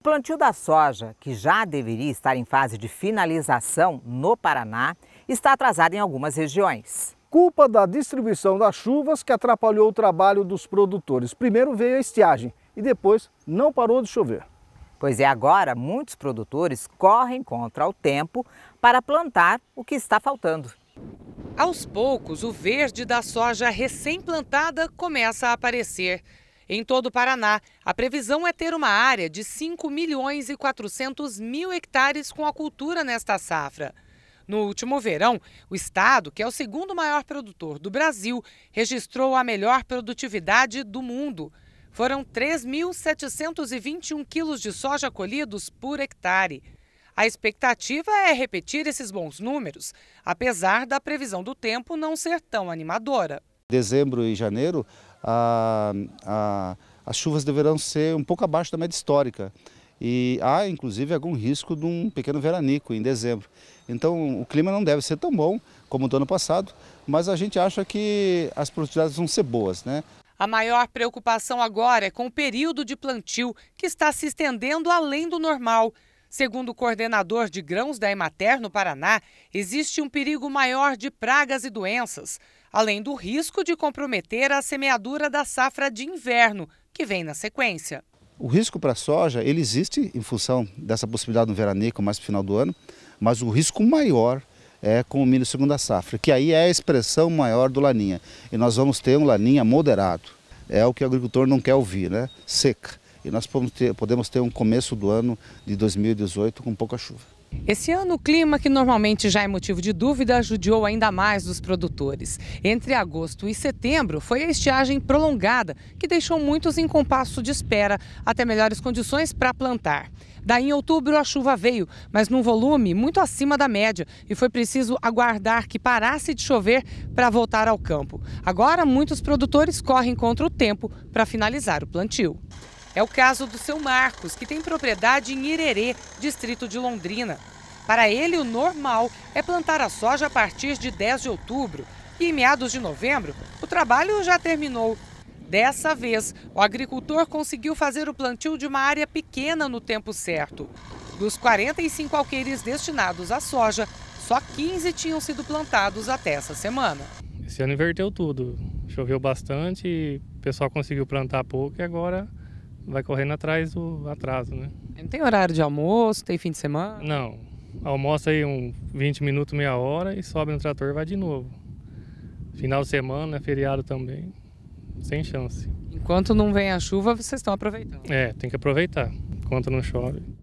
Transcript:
O plantio da soja, que já deveria estar em fase de finalização no Paraná, está atrasado em algumas regiões. Culpa da distribuição das chuvas que atrapalhou o trabalho dos produtores. Primeiro veio a estiagem e depois não parou de chover. Pois é, agora muitos produtores correm contra o tempo para plantar o que está faltando. Aos poucos, o verde da soja recém-plantada começa a aparecer. Em todo o Paraná, a previsão é ter uma área de 5 milhões e 400 mil hectares com a cultura nesta safra. No último verão, o estado, que é o segundo maior produtor do Brasil, registrou a melhor produtividade do mundo. Foram 3.721 quilos de soja colhidos por hectare. A expectativa é repetir esses bons números, apesar da previsão do tempo não ser tão animadora. Dezembro e janeiro, a, a, as chuvas deverão ser um pouco abaixo da média histórica. E há, inclusive, algum risco de um pequeno veranico em dezembro. Então, o clima não deve ser tão bom como o do ano passado, mas a gente acha que as produtividades vão ser boas, né? A maior preocupação agora é com o período de plantio, que está se estendendo além do normal. Segundo o coordenador de grãos da Emater no Paraná, existe um perigo maior de pragas e doenças, além do risco de comprometer a semeadura da safra de inverno, que vem na sequência. O risco para a soja, ele existe em função dessa possibilidade no veranico mais para o final do ano, mas o risco maior é com o milho segunda safra, que aí é a expressão maior do laninha. E nós vamos ter um laninha moderado. É o que o agricultor não quer ouvir, né? Seca e nós podemos ter, podemos ter um começo do ano de 2018 com pouca chuva. Esse ano, o clima, que normalmente já é motivo de dúvida, judiou ainda mais dos produtores. Entre agosto e setembro, foi a estiagem prolongada, que deixou muitos em compasso de espera até melhores condições para plantar. Daí, em outubro, a chuva veio, mas num volume muito acima da média, e foi preciso aguardar que parasse de chover para voltar ao campo. Agora, muitos produtores correm contra o tempo para finalizar o plantio. É o caso do seu Marcos, que tem propriedade em Irerê, distrito de Londrina. Para ele, o normal é plantar a soja a partir de 10 de outubro e em meados de novembro o trabalho já terminou. Dessa vez, o agricultor conseguiu fazer o plantio de uma área pequena no tempo certo. Dos 45 alqueires destinados à soja, só 15 tinham sido plantados até essa semana. Esse ano inverteu tudo. Choveu bastante, o pessoal conseguiu plantar pouco e agora vai correndo atrás do atraso, né? Não tem horário de almoço, tem fim de semana? Não. Almoça aí um 20 minutos, meia hora e sobe no trator e vai de novo. Final de semana, é feriado também, sem chance. Enquanto não vem a chuva, vocês estão aproveitando. É, tem que aproveitar, enquanto não chove.